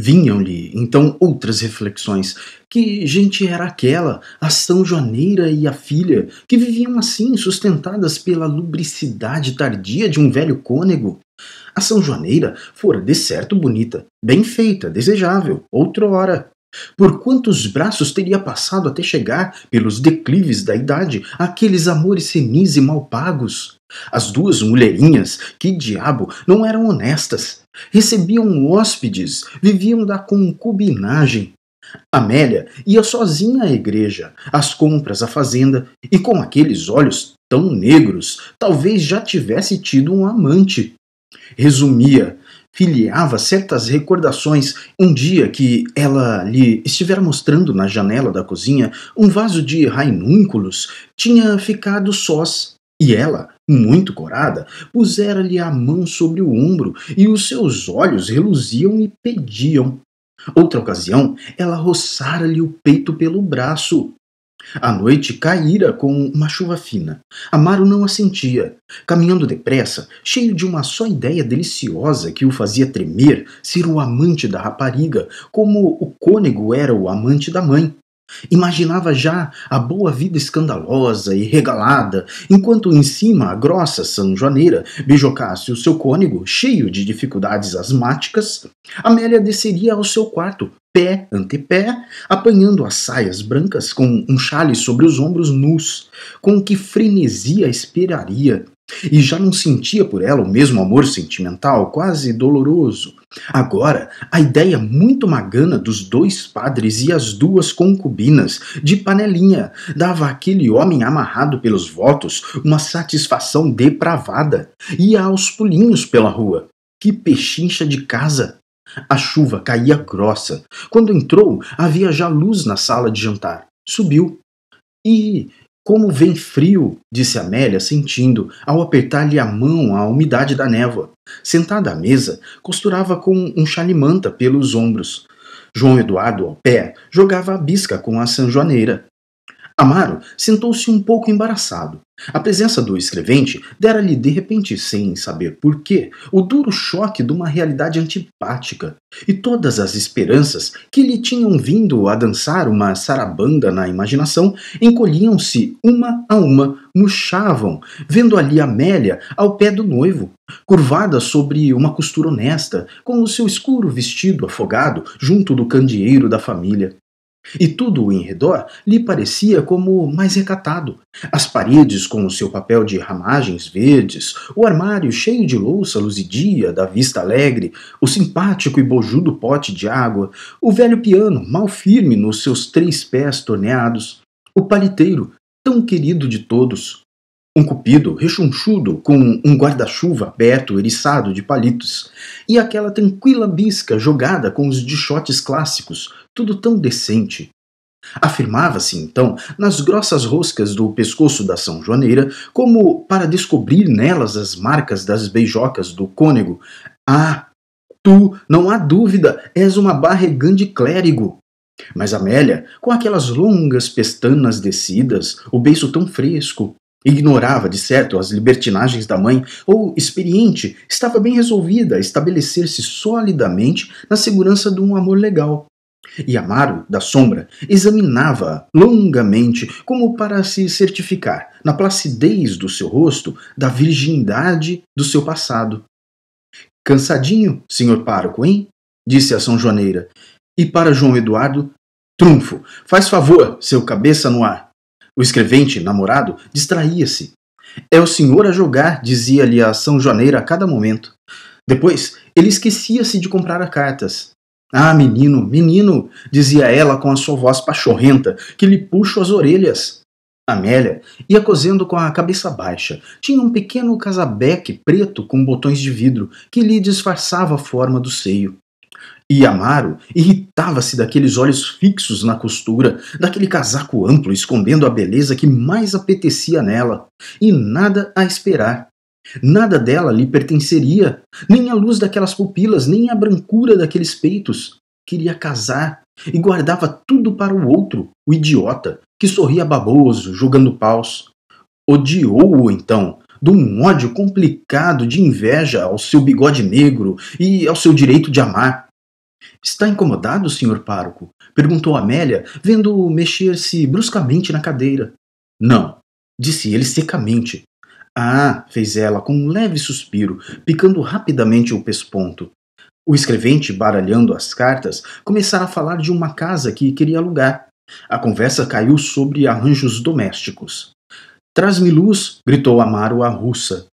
Vinham-lhe então outras reflexões. Que gente era aquela, a São Joaneira e a filha, que viviam assim, sustentadas pela lubricidade tardia de um velho cônego? A São Joaneira fora, de certo, bonita, bem feita, desejável, outrora, por quantos braços teria passado até chegar, pelos declives da idade, aqueles amores senis e mal pagos? As duas mulherinhas, que diabo, não eram honestas. Recebiam hóspedes, viviam da concubinagem. Amélia ia sozinha à igreja, às compras, à fazenda, e com aqueles olhos tão negros, talvez já tivesse tido um amante. Resumia filiava certas recordações. Um dia que ela lhe estivera mostrando na janela da cozinha um vaso de rainúnculos tinha ficado sós e ela, muito corada, pusera-lhe a mão sobre o ombro e os seus olhos reluziam e pediam. Outra ocasião, ela roçara-lhe o peito pelo braço a noite caíra com uma chuva fina. Amaro não a sentia, caminhando depressa, cheio de uma só ideia deliciosa que o fazia tremer ser o amante da rapariga, como o cônego era o amante da mãe, Imaginava já a boa vida escandalosa e regalada, enquanto em cima a grossa sanjoaneira beijocasse o seu cônigo, cheio de dificuldades asmáticas, Amélia desceria ao seu quarto, pé ante pé, apanhando as saias brancas com um chale sobre os ombros nus, com que frenesia esperaria e já não sentia por ela o mesmo amor sentimental, quase doloroso. Agora, a ideia muito magana dos dois padres e as duas concubinas, de panelinha, dava àquele homem amarrado pelos votos uma satisfação depravada. Ia aos pulinhos pela rua. Que pechincha de casa! A chuva caía grossa. Quando entrou, havia já luz na sala de jantar. Subiu. E como vem frio, disse Amélia, sentindo, ao apertar-lhe a mão a umidade da névoa. Sentada à mesa, costurava com um chalimanta pelos ombros. João Eduardo, ao pé, jogava a bisca com a sanjoaneira. Amaro sentou-se um pouco embaraçado. A presença do escrevente dera-lhe de repente, sem saber porquê, o duro choque de uma realidade antipática, e todas as esperanças que lhe tinham vindo a dançar uma sarabanda na imaginação encolhiam-se uma a uma, murchavam, vendo ali Amélia ao pé do noivo, curvada sobre uma costura honesta, com o seu escuro vestido afogado junto do candeeiro da família, e tudo em redor lhe parecia como mais recatado. As paredes com o seu papel de ramagens verdes, o armário cheio de louça luzidia da vista alegre, o simpático e bojudo pote de água, o velho piano mal firme nos seus três pés torneados, o paliteiro tão querido de todos, um cupido rechonchudo com um guarda-chuva aberto eriçado de palitos e aquela tranquila bisca jogada com os dichotes clássicos, tudo tão decente. Afirmava-se então nas grossas roscas do pescoço da São Joaneira, como para descobrir nelas as marcas das beijocas do cônego. Ah, tu, não há dúvida, és uma de clérigo. Mas Amélia, com aquelas longas pestanas descidas, o beiço tão fresco, Ignorava, de certo, as libertinagens da mãe, ou, experiente, estava bem resolvida a estabelecer-se solidamente na segurança de um amor legal. E Amaro, da sombra, examinava longamente, como para se certificar, na placidez do seu rosto, da virgindade do seu passado. Cansadinho, senhor pároco, hein? disse a São Joaneira. E para João Eduardo, trunfo, faz favor, seu cabeça no ar. O escrevente, namorado, distraía-se. É o senhor a jogar, dizia-lhe a São Joaneira a cada momento. Depois, ele esquecia-se de comprar as cartas. Ah, menino, menino, dizia ela com a sua voz pachorrenta, que lhe puxo as orelhas. Amélia ia cozendo com a cabeça baixa. Tinha um pequeno casabeque preto com botões de vidro que lhe disfarçava a forma do seio. E Amaro irritava-se daqueles olhos fixos na costura, daquele casaco amplo escondendo a beleza que mais apetecia nela, e nada a esperar. Nada dela lhe pertenceria, nem a luz daquelas pupilas, nem a brancura daqueles peitos. Queria casar e guardava tudo para o outro, o idiota, que sorria baboso, jogando paus. Odiou-o então, de um ódio complicado de inveja ao seu bigode negro e ao seu direito de amar. Está incomodado, senhor pároco? perguntou Amélia, vendo-o mexer-se bruscamente na cadeira. Não, disse ele secamente. Ah, fez ela com um leve suspiro, picando rapidamente o pesponto. O escrevente, baralhando as cartas, começara a falar de uma casa que queria alugar. A conversa caiu sobre arranjos domésticos. Traz-me luz, gritou Amaro à russa,